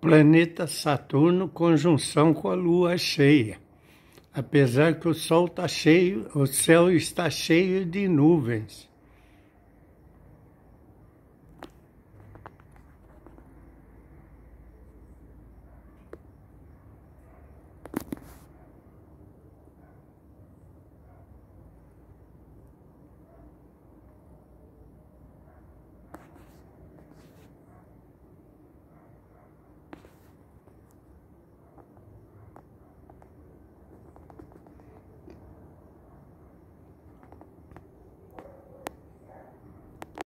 planeta Saturno conjunção com a lua cheia. Apesar que o sol está cheio, o céu está cheio de nuvens.